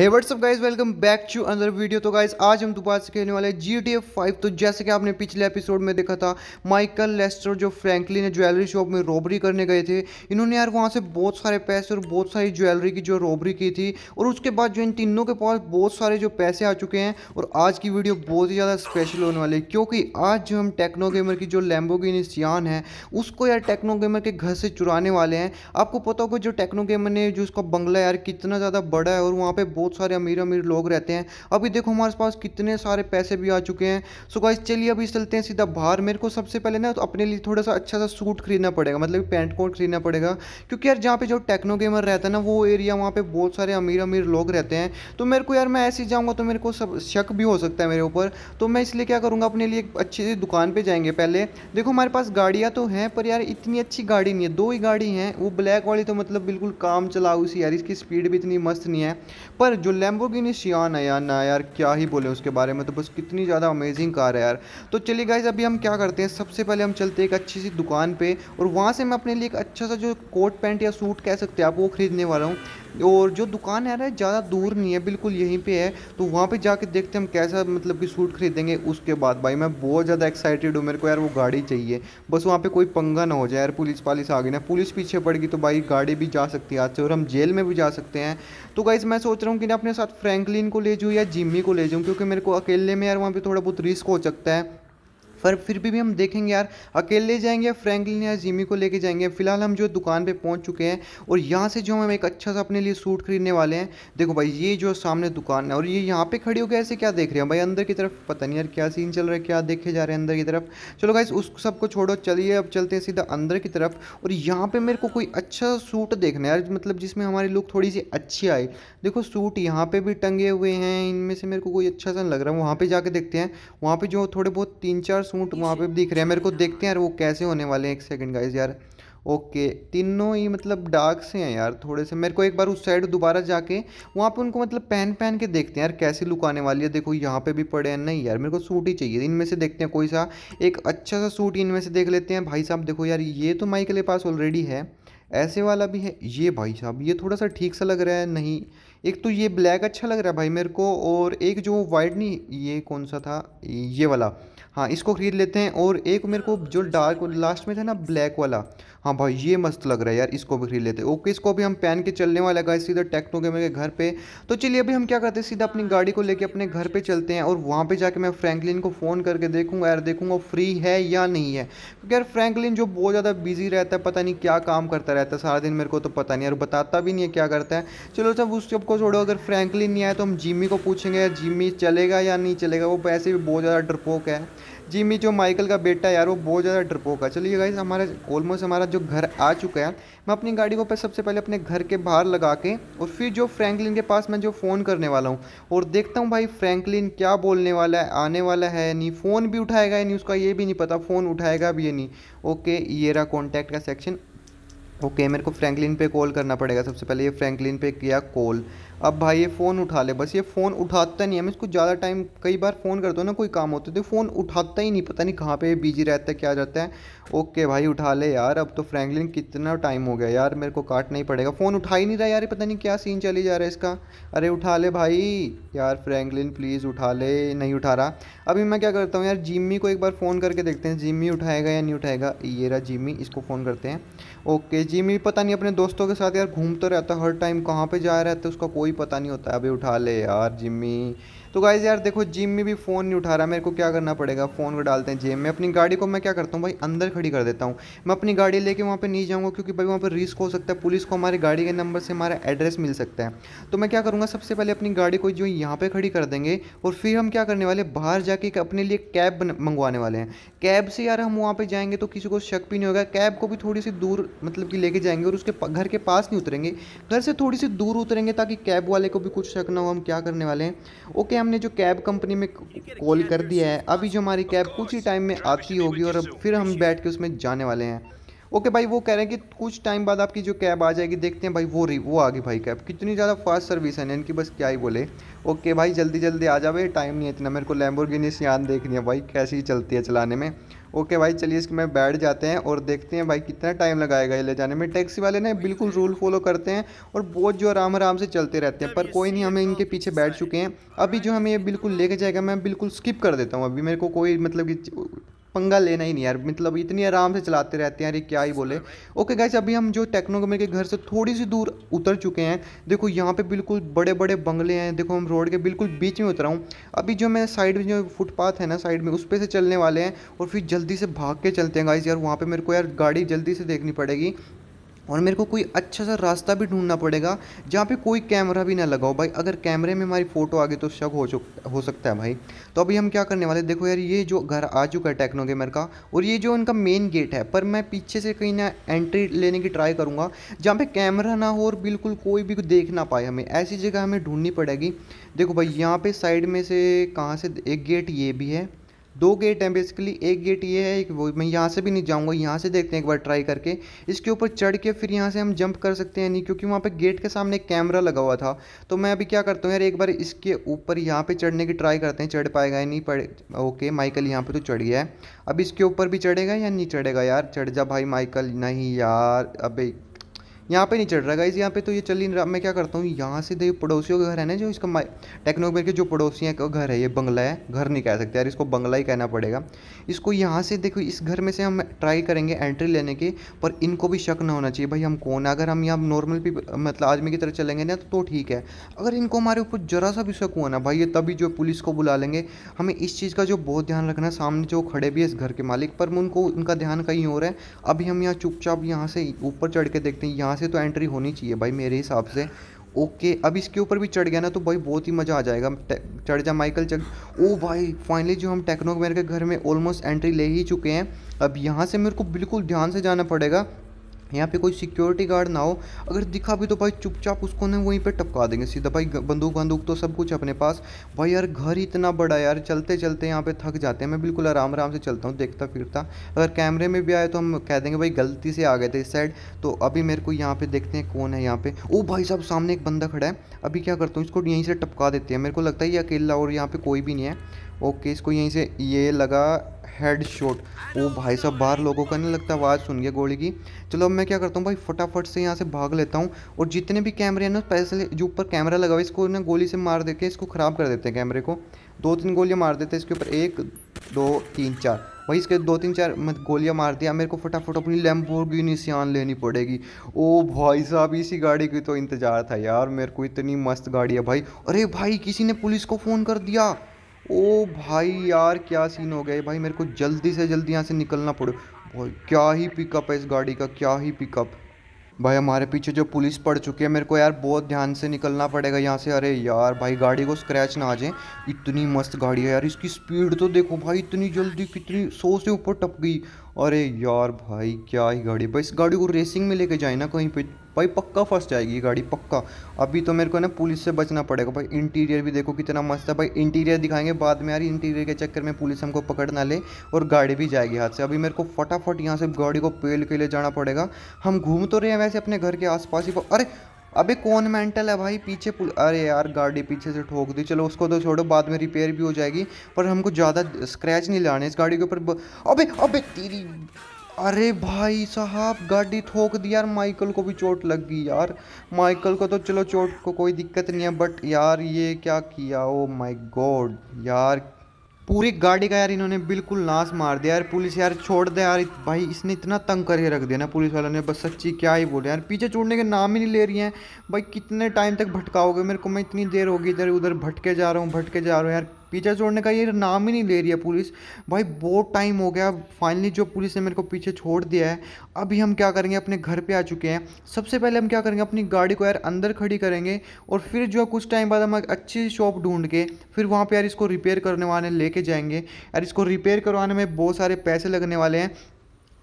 hey what's up guys welcome back to another video तो guys आज हम दोबारा से खेलने वाले जी टी एफ फाइव तो जैसे कि आपने पिछले एपिसोड में देखा था माइकल लेस्टर जो फ्रैंकलिन ने ज्वेलरी शॉप में रॉबरी करने गए थे इन्होंने यार वहाँ से बहुत सारे पैसे और बहुत सारी ज्वेलरी की जो रॉबरी की थी और उसके बाद जो इन तीनों के पास बहुत सारे जो पैसे आ चुके हैं और आज की वीडियो बहुत ही ज़्यादा स्पेशल होने वाली है क्योंकि आज जो हम टेक्नो गेमर की जो लैम्बोगिनी सियान है उसको यार टेक्नो गेमर के घर से चुराने वाले हैं आपको पता होगा जो टेक्नो गेमर ने जो उसका बंगला यार कितना ज़्यादा बड़ा है और वहाँ पर बहुत बहुत सारे अमीर अमीर लोग रहते हैं अभी देखो हमारे पास कितने सारे पैसे भी आ चुके हैं सो गाइस चलिए अभी चलते हैं सीधा बाहर मेरे को सबसे पहले ना तो अपने लिए थोड़ा सा अच्छा सा सूट खरीदना पड़ेगा मतलब पैंट कोट खरीदना पड़ेगा क्योंकि यार जहाँ पे जो टेक्नो गेमर रहता है ना वो एरिया वहाँ पे बहुत सारे अमीर अमीर लोग रहते हैं तो मेरे को यार मैं ऐसे जाऊँगा तो मेरे को सब शक भी हो सकता है मेरे ऊपर तो मैं इसलिए क्या करूँगा अपने लिए एक अच्छी सी दुकान पर जाएंगे पहले देखो हमारे पास गाड़ियाँ तो हैं पर यार इतनी अच्छी गाड़ी नहीं है दो ही गाड़ी हैं वो ब्लैक वाली तो मतलब बिल्कुल काम चलाऊ सी यार इसकी स्पीड भी इतनी मस्त नहीं है पर यार जो लैम्बोगिनी सियान है यार ना यार क्या ही बोले उसके बारे में तो बस कितनी ज़्यादा अमेजिंग कार है यार तो चलिए गाइज अभी हम क्या करते हैं सबसे पहले हम चलते हैं एक अच्छी सी दुकान पर और वहाँ से मैं अपने लिए एक अच्छा सा जो कोट पैंट या सूट कह सकते हैं आप वो खरीदने वाला हूँ और जो दुकान है ना ज़्यादा दूर नहीं है बिल्कुल यहीं पे है तो वहाँ पे जाके देखते हम कैसा मतलब कि सूट खरीदेंगे उसके बाद भाई मैं बहुत ज़्यादा एक्साइटेड हूँ मेरे को यार वो गाड़ी चाहिए बस वहाँ पे कोई पंगा ना हो जाए यार पुलिस पालिस आ गई ना पुलिस पीछे पड़ गई तो भाई गाड़ी भी जा सकती है आज से और हम जेल में भी जा सकते हैं तो गाइज़ मैं सोच रहा हूँ कि ना अपने साथ फ्रैंकलिन को ले जाऊँ या जिम्मी को ले जाऊँ क्योंकि मेरे को अकेले में यार वहाँ पर थोड़ा बहुत रिस्क हो सकता है पर फिर भी, भी हम देखेंगे यार अकेले जाएंगे या फ्रैंकलिन या जिमी को लेके जाएंगे फिलहाल हम जो दुकान पे पहुंच चुके हैं और यहाँ से जो हम एक अच्छा सा अपने लिए सूट खरीदने वाले हैं देखो भाई ये जो सामने दुकान है और ये यहाँ पे खड़ी होकर ऐसे क्या देख रहे हैं भाई अंदर की तरफ पता नहीं यार क्या सीन चल रहा है क्या देखे जा रहे हैं अंदर की तरफ चलो भाई उस सबको छोड़ो चलिए अब चलते हैं सीधा अंदर की तरफ और यहाँ पर मेरे को कोई अच्छा सूट देखना है यार मतलब जिसमें हमारी लुक थोड़ी सी अच्छी आए देखो सूट यहाँ पर भी टंगे हुए हैं इनमें से मेरे को कोई अच्छा सा लग रहा है वहाँ पर जाके देखते हैं वहाँ पर जो थोड़े बहुत तीन चार सूट वहाँ पे दिख रहे हैं मेरे को देखते हैं यार वो कैसे होने वाले हैं एक सेकंड गाइज यार ओके तीनों ही मतलब डार्क से हैं यार थोड़े से मेरे को एक बार उस साइड दोबारा जाके वहाँ पे उनको मतलब पहन पहन के देखते हैं यार कैसी लुक आने वाली है देखो यहाँ पे भी पड़े हैं नहीं यार मेरे को सूट ही चाहिए इनमें से देखते हैं कोई सा एक अच्छा सा सूट इनमें से देख लेते हैं भाई साहब देखो यार ये तो माई के पास ऑलरेडी है ऐसे वाला भी है ये भाई साहब ये थोड़ा सा ठीक सा लग रहा है नहीं एक तो ये ब्लैक अच्छा लग रहा है भाई मेरे को और एक जो वाइट नहीं ये कौन सा था ये वाला हाँ इसको ख़रीद लेते हैं और एक मेरे को जो डार्क लास्ट में था ना ब्लैक वाला हाँ भाई ये मस्त लग रहा है यार इसको भी खरीद लेते ओके इसको भी हम पहन के चलने वाला गाइस सीधा टेक्नो गेमर के घर पे तो चलिए अभी हम क्या करते हैं सीधा अपनी गाड़ी को लेके अपने घर पे चलते हैं और वहाँ पे जाके मैं फ्रैंकलिन को फ़ोन करके देखूंगा यार देखूंगा फ्री है या नहीं है क्योंकि यार फ्रैंकलिन जो बहुत ज़्यादा बिजी रहता है पता नहीं क्या काम करता रहता है सारा दिन मेरे को तो पता नहीं यार बताता भी नहीं है क्या करता है चलो सब उस सबको छोड़ो अगर फ्रैंकलिन नहीं आया तो हम जिमी को पूछेंगे यार जिमी चलेगा या नहीं चलेगा वो वैसे भी बहुत ज़्यादा डरपोक है जिमी जो माइकल का बेटा है यार वो बहुत ज़्यादा डरपोक है चलिए गाइस हमारा ऑलमोस्ट हमारा जो घर आ चुका है मैं अपनी गाड़ी को सबसे पहले अपने घर के बाहर लगा के और फिर जो फ्रैंकलिन के पास मैं जो फ़ोन करने वाला हूँ और देखता हूँ भाई फ्रैंकलिन क्या बोलने वाला है आने वाला है नहीं फ़ोन भी उठाएगा या नहीं उसका ये भी नहीं पता फ़ोन उठाएगा भी या नहीं ओके ये रहा कॉन्टैक्ट का सेक्शन ओके मेरे को फ्रैंकलिन पे कॉल करना पड़ेगा सबसे पहले ये फ्रैंकलिन पे किया कॉल अब भाई ये फ़ोन उठा ले बस ये फ़ोन उठाता नहीं है मैं इसको ज़्यादा टाइम कई बार फ़ोन करता हूँ ना कोई काम होता है तो फ़ोन उठाता ही नहीं पता नहीं कहाँ पे बिजी रहता है क्या रहता है ओके भाई उठा ले यार अब तो फ्रैंकलिन कितना टाइम हो गया यार मेरे को काटना ही पड़ेगा फ़ोन उठा ही नहीं रहा यार पता नहीं क्या सीन चली जा रहा है इसका अरे उठा ले भाई यार फ्रैंकलिन प्लीज़ उठा ले नहीं उठा रहा अभी मैं क्या करता हूँ यार जिम्मी को एक बार फ़ोन करके देखते हैं जिम्मी उठाएगा या नहीं उठाएगा ये रहा जिम्मी इसको फ़ोन करते हैं ओके भी पता नहीं अपने दोस्तों के साथ यार घूमता रहता है हर टाइम कहाँ पे जा रहा है तो उसका कोई पता नहीं होता है अभी उठा ले यार जिमी तो गाइज़ यार देखो जिम में भी फ़ोन नहीं उठा रहा मेरे को क्या करना पड़ेगा फ़ोन को डालते हैं जिम में अपनी गाड़ी को मैं क्या करता हूँ भाई अंदर खड़ी कर देता हूँ मैं अपनी गाड़ी लेके वहाँ पर नहीं जाऊँगा क्योंकि भाई वहाँ पर रिस्क हो सकता है पुलिस को हमारी गाड़ी के नंबर से हमारा एड्रेस मिल सकता है तो मैं क्या करूँगा सबसे पहले अपनी गाड़ी को जो यहाँ पर खड़ी कर देंगे और फिर हम क्या करने वाले बाहर जाके अपने लिए कैब मंगवाने वाले हैं कैब से यार हम वहाँ पर जाएंगे तो किसी को शक भी नहीं होगा कैब को भी थोड़ी सी दूर मतलब कि लेके जाएंगे और उसके घर के पास नहीं उतरेंगे घर से थोड़ी सी दूर उतरेंगे ताकि कैब वाले को भी कुछ शक ना हो हम क्या करने वाले हैं ओके हमने जो कैब कंपनी में कॉल कर दिया है अभी जो हमारी कैब तो कुछ ही टाइम में आती होगी और अब फिर हम बैठ के उसमें जाने वाले हैं ओके भाई वो कह रहे हैं कि कुछ टाइम बाद आपकी जो कैब आ जाएगी देखते हैं भाई वो रही वो आ गई भाई कैब कितनी ज़्यादा फास्ट सर्विस है इनकी बस क्या ही बोले ओके भाई जल्दी जल्दी आ जाए टाइम नहीं है इतना मेरे को लैम्बोर्गिनी सियान देखनी है भाई कैसी चलती है चलाने में ओके भाई चलिए इसमें बैठ जाते हैं और देखते हैं भाई कितना टाइम लगाएगा ये ले जाने में टैक्सी वाले ना बिल्कुल रूल फॉलो करते हैं और बहुत जो आराम आराम से चलते रहते हैं पर कोई नहीं हमें इनके पीछे बैठ चुके हैं अभी जो हमें ये बिल्कुल लेके जाएगा मैं बिल्कुल स्किप कर देता हूँ अभी मेरे को कोई मतलब कि पंगा लेना ही नहीं यार मतलब इतनी आराम से चलाते रहते हैं अरे क्या ही बोले ओके गाइस अभी हम जो टेक्नोगमे के घर से थोड़ी सी दूर उतर चुके हैं देखो यहाँ पे बिल्कुल बड़े बड़े बंगले हैं देखो हम रोड के बिल्कुल बीच में उतरा हूँ अभी जो मैं साइड में जो फुटपाथ है ना साइड में उस पर से चलने वाले हैं और फिर जल्दी से भाग के चलते हैं गाइस यार वहाँ पर मेरे को यार गाड़ी जल्दी से देखनी पड़ेगी और मेरे को कोई अच्छा सा रास्ता भी ढूंढना पड़ेगा जहाँ पे कोई कैमरा भी ना लगाओ भाई अगर कैमरे में हमारी फ़ोटो आ गई तो शक हो चुक हो सकता है भाई तो अभी हम क्या करने वाले देखो यार ये जो घर आ चुका है टेक्नो गेमर का और ये जो इनका मेन गेट है पर मैं पीछे से कहीं ना एंट्री लेने की ट्राई करूँगा जहाँ पर कैमरा ना हो और बिल्कुल कोई भी देख ना पाए हमें ऐसी जगह हमें ढूंढनी पड़ेगी देखो भाई यहाँ पर साइड में से कहाँ से एक गेट ये भी है दो गेट हैं बेसिकली एक गेट ये है एक वो मैं यहाँ से भी नहीं जाऊँगा यहाँ से देखते हैं एक बार ट्राई करके इसके ऊपर चढ़ के फिर यहाँ से हम जंप कर सकते हैं नहीं क्योंकि वहाँ पर गेट के सामने कैमरा लगा हुआ था तो मैं अभी क्या करता हूँ यार एक बार इसके ऊपर यहाँ पर चढ़ने की ट्राई करते हैं चढ़ पाएगा या नहीं पड़े ओके माइकल यहाँ पर तो चढ़ गया है अब इसके ऊपर भी चढ़ेगा या नहीं चढ़ेगा यार चढ़ जा भाई माइकल नहीं यार अभी यहाँ पे नहीं चल रहा गाइज़ यहाँ पे तो ये चल नहीं रहा मैं क्या करता हूँ यहाँ से देखिए पड़ोसियों का घर है ना जो इसका टेक्नोबेल के जो पड़ोसियों का घर है ये बंगला है घर नहीं कह सकते यार इसको बंगला ही कहना पड़ेगा इसको यहाँ से देखो इस घर में से हम ट्राई करेंगे एंट्री लेने की पर इनको भी शक ना होना चाहिए भाई हम कौन है अगर हम यहाँ नॉर्मल भी मतलब आदमी की तरह चलेंगे ना तो ठीक है अगर इनको हमारे ऊपर ज़रा सा भी शक हुआ ना भाई ये तभी जो पुलिस को बुला लेंगे हमें इस चीज़ का जो बहुत ध्यान रखना है सामने जो खड़े भी है इस घर के मालिक पर उनको उनका ध्यान कहीं और है अभी हम यहाँ चुपचाप यहाँ से ऊपर चढ़ के देखते हैं यहाँ से तो एंट्री होनी चाहिए भाई मेरे हिसाब से ओके अब इसके ऊपर भी चढ़ गया ना तो भाई बहुत ही मज़ा आ जाएगा चढ़ जा माइकल चढ़ ओ भाई फाइनली जो हम टेक्नोमेर के घर में ऑलमोस्ट एंट्री ले ही चुके हैं अब यहाँ से मेरे को बिल्कुल ध्यान से जाना पड़ेगा यहाँ पे कोई सिक्योरिटी गार्ड ना हो अगर दिखा भी तो भाई चुपचाप उसको ना वहीं पे टपका देंगे सीधा भाई बंदूक बंदूक तो सब कुछ अपने पास भाई यार घर ही इतना बड़ा यार चलते चलते यहाँ पे थक जाते हैं मैं बिल्कुल आराम आराम से चलता हूँ देखता फिरता अगर कैमरे में भी आए तो हम कह देंगे भाई गलती से आ गए थे इस साइड तो अभी मेरे को यहाँ पर देखते हैं कौन है यहाँ पर ओ भाई साहब सामने एक बंदा खड़ा है अभी क्या करता हूँ इसको यहीं से टपका देते हैं मेरे को लगता है ये अकेला और यहाँ पर कोई भी नहीं है ओके इसको यहीं से ये लगा हेड शॉट ओ भाई साहब बाहर लोगों का नहीं लगता आवाज़ सुन गया गोली की चलो अब मैं क्या करता हूँ भाई फटाफट से यहाँ से भाग लेता हूँ और जितने भी कैमरे हैं ना पैसे जो ऊपर कैमरा लगा हुआ इसको ना गोली से मार दे के इसको ख़राब कर देते हैं कैमरे को दो तीन गोलियाँ मार देते हैं इसके ऊपर एक दो तीन चार भाई इसके दो तीन चार मत गोलियाँ मार दिया मेरे को फटाफट अपनी लैम्बोर्गिनी सियान लेनी पड़ेगी ओ भाई साहब इसी गाड़ी की तो इंतज़ार था यार मेरे को इतनी मस्त गाड़ी है भाई अरे भाई किसी ने पुलिस को फ़ोन कर दिया ओ भाई यार क्या सीन हो गया भाई मेरे को जल्दी से जल्दी यहाँ से निकलना पड़े भाई क्या ही पिकअप है इस गाड़ी का क्या ही पिकअप भाई हमारे पीछे जो पुलिस पड़ चुकी है मेरे को यार बहुत ध्यान से निकलना पड़ेगा यहाँ से अरे यार भाई गाड़ी को स्क्रैच ना आ जाए इतनी मस्त गाड़ी है यार इसकी स्पीड तो देखो भाई इतनी जल्दी कितनी सौ से ऊपर टप गई अरे यार भाई क्या ही गाड़ी भाई इस गाड़ी को रेसिंग में लेके जाए ना कहीं पे भाई पक्का फर्स्ट जाएगी ये गाड़ी पक्का अभी तो मेरे को ना पुलिस से बचना पड़ेगा भाई इंटीरियर भी देखो कितना मस्त है भाई इंटीरियर दिखाएंगे बाद में यार इंटीरियर के चक्कर में पुलिस हमको पकड़ ना ले और गाड़ी भी जाएगी हाथ से अभी मेरे को फटाफट यहाँ से गाड़ी को पेल के लिए जाना पड़ेगा हम घूम तो रहे हैं वैसे अपने घर के आस ही अरे अबे कौन मेंटल है भाई पीछे अरे यार गाड़ी पीछे से ठोक दी चलो उसको तो छोड़ो बाद में रिपेयर भी हो जाएगी पर हमको ज़्यादा स्क्रैच नहीं लाने इस गाड़ी के ऊपर अबे अबे तेरी अरे भाई साहब गाड़ी ठोक दी यार माइकल को भी चोट लग गई यार माइकल को तो चलो चोट को कोई दिक्कत नहीं है बट यार ये क्या किया ओ माय गॉड यार पूरी गाड़ी का यार इन्होंने बिल्कुल नाश मार दिया यार पुलिस यार छोड़ दे यार भाई इसने इतना तंग करके रख दिया ना पुलिस वालों ने बस सच्ची क्या ही बोले यार पीछे छोड़ने के नाम ही नहीं ले रही हैं भाई कितने टाइम तक भटकाओगे मेरे को मैं इतनी देर होगी इधर उधर भटके जा रहा हूँ भटके जा रहा हूँ यार पीछे छोड़ने का ये नाम ही नहीं ले रही है पुलिस भाई बहुत टाइम हो गया फाइनली जो पुलिस ने मेरे को पीछे छोड़ दिया है अभी हम क्या करेंगे अपने घर पे आ चुके हैं सबसे पहले हम क्या करेंगे अपनी गाड़ी को यार अंदर खड़ी करेंगे और फिर जो कुछ टाइम बाद हम अच्छी शॉप ढूंढ के फिर वहाँ पर यार इसको रिपेयर करने वाले लेके जाएंगे यार इसको रिपेयर करवाने में बहुत सारे पैसे लगने वाले हैं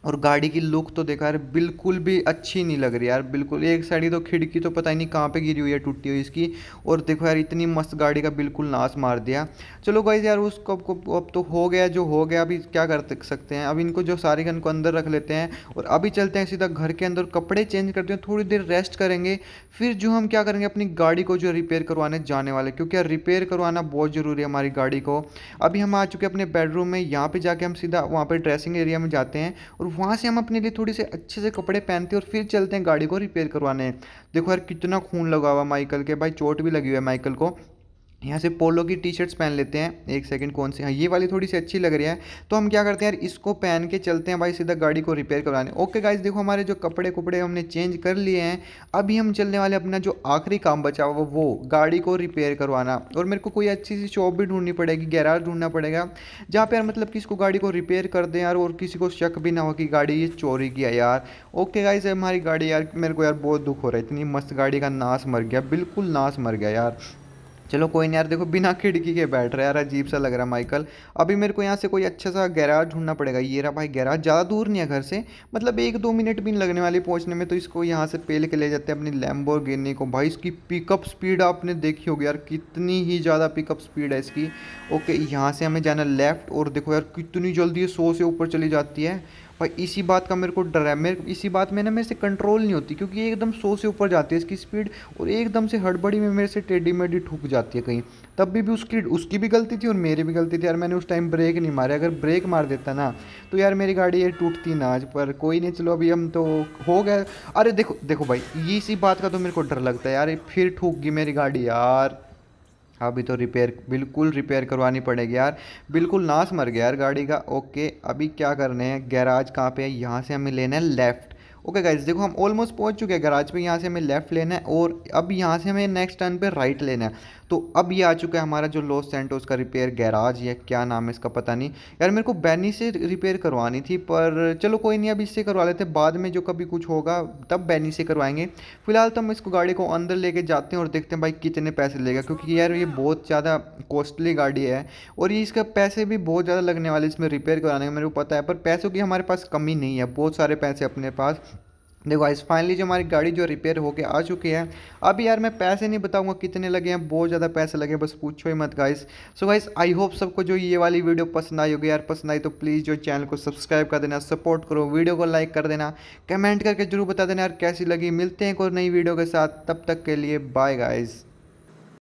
और गाड़ी की लुक तो देखा यार बिल्कुल भी अच्छी नहीं लग रही यार बिल्कुल एक साइड ही तो खिड़की तो पता ही नहीं कहाँ पे गिरी हुई है टूटी हुई इसकी और देखो यार इतनी मस्त गाड़ी का बिल्कुल नाश मार दिया चलो गाइज यार उसको अब तो हो गया जो हो गया अभी क्या कर सकते हैं अब इनको जो सारे गन को अंदर रख लेते हैं और अभी चलते हैं सीधा घर के अंदर कपड़े चेंज करते हैं थोड़ी देर रेस्ट करेंगे फिर जो हम क्या करेंगे अपनी गाड़ी को जो रिपेयर करवाने जाने वाले क्योंकि यार रिपेयर करवाना बहुत ज़रूरी है हमारी गाड़ी को अभी हम आ चुके अपने बेडरूम में यहाँ पर जाके हम सीधा वहाँ पर ड्रेसिंग एरिया में जाते हैं और वहाँ से हम अपने लिए थोड़ी से अच्छे से कपड़े पहनते हैं और फिर चलते हैं गाड़ी को रिपेयर करवाने देखो यार कितना खून लगा हुआ माइकल के भाई चोट भी लगी हुई है माइकल को यहाँ से पोलो की टी शर्ट्स पहन लेते हैं एक सेकंड कौन सी हाँ ये वाली थोड़ी सी अच्छी लग रही है तो हम क्या करते हैं यार इसको पहन के चलते हैं भाई सीधा गाड़ी को रिपेयर करवाने ओके गाइस देखो हमारे जो कपड़े कुपड़े हमने चेंज कर लिए हैं अभी हम चलने वाले अपना जो आखिरी काम बचा हुआ वो गाड़ी को रिपेयर करवाना और मेरे को कोई अच्छी सी शॉप भी ढूंढनी पड़ेगी गैराज ढूंढना पड़ेगा जहाँ पर यार मतलब कि इसको गाड़ी को रिपेयर कर दें यार और किसी को शक भी ना हो कि गाड़ी ये चोरी किया यार ओके गाइज हमारी गाड़ी यार मेरे को यार बहुत दुख हो रहा है इतनी मस्त गाड़ी का नाश मर गया बिल्कुल नाश मर गया यार चलो कोई नहीं यार देखो बिना खिड़की के बैठ रहा है यार अजीब सा लग रहा है माइकल अभी मेरे को यहाँ से कोई अच्छा सा गैराज ढूंढना पड़ेगा ये रहा भाई गैराज ज़्यादा दूर नहीं है घर से मतलब एक दो मिनट भी नहीं लगने वाले पहुँचने में तो इसको यहाँ से पेल के ले जाते हैं अपनी लैम्बो गिरने को भाई इसकी पिकअप स्पीड आपने देखी होगी यार कितनी ही ज़्यादा पिकअप स्पीड है इसकी ओके यहाँ से हमें जाना लेफ्ट और देखो यार कितनी जल्दी सौ से ऊपर चली जाती है भाई इसी बात का मेरे को डर है मेरे इसी बात में ना मेरे से कंट्रोल नहीं होती क्योंकि एकदम सौ से ऊपर जाती है इसकी स्पीड और एकदम से हड़बड़ी में मेरे से टेढ़ी मेढ़ी ठूक जाती है कहीं तब भी, भी उसकी उसकी भी गलती थी और मेरी भी गलती थी यार मैंने उस टाइम ब्रेक नहीं मारे अगर ब्रेक मार देता ना तो यार मेरी गाड़ी ये टूटती ना आज पर कोई नहीं चलो अभी हम तो हो गए अरे देखो देखो भाई इसी बात का तो मेरे को डर लगता है यार फिर ठूक गई मेरी गाड़ी यार अभी तो रिपेयर बिल्कुल रिपेयर करवानी पड़ेगी यार बिल्कुल नाश मर गया यार गाड़ी का ओके अभी क्या करने हैं गैराज कहाँ पे है यहाँ से हमें लेना है लेफ़्ट ओके गाइज देखो हम ऑलमोस्ट पहुंच चुके हैं गराज पे यहाँ से हमें लेफ्ट लेना है और अब यहाँ से हमें नेक्स्ट टर्न पे राइट लेना है तो अब ये आ चुका है हमारा जो लॉस सेंटोस का रिपेयर गैराज या क्या नाम है इसका पता नहीं यार मेरे को बैनी से रिपेयर करवानी थी पर चलो कोई नहीं अब इससे करवा लेते बाद में जो कभी कुछ होगा तब बैनी से करवाएंगे फिलहाल तो हम इसको गाड़ी को अंदर लेके जाते हैं और देखते हैं भाई कितने पैसे लेगा क्योंकि यार ये बहुत ज़्यादा कॉस्टली गाड़ी है और ये इसका पैसे भी बहुत ज़्यादा लगने वाले इसमें रिपेयर कराने का मेरे को पता है पर पैसों की हमारे पास कमी नहीं है बहुत सारे पैसे अपने पास देखो आइज़ फाइनली जो हमारी गाड़ी जो रिपेयर होके आ चुकी है अभी यार मैं पैसे नहीं बताऊंगा कितने लगे हैं बहुत ज़्यादा पैसे लगे बस पूछो ही मत guys so guys I hope सबको जो ये वाली वीडियो पसंद आई होगी यार पसंद आई तो प्लीज़ जो चैनल को सब्सक्राइब कर देना सपोर्ट करो वीडियो को लाइक कर देना कमेंट करके जरूर बता देना यार कैसी लगी मिलते हैं कोई नई वीडियो के साथ तब तक के लिए बाय गाइज़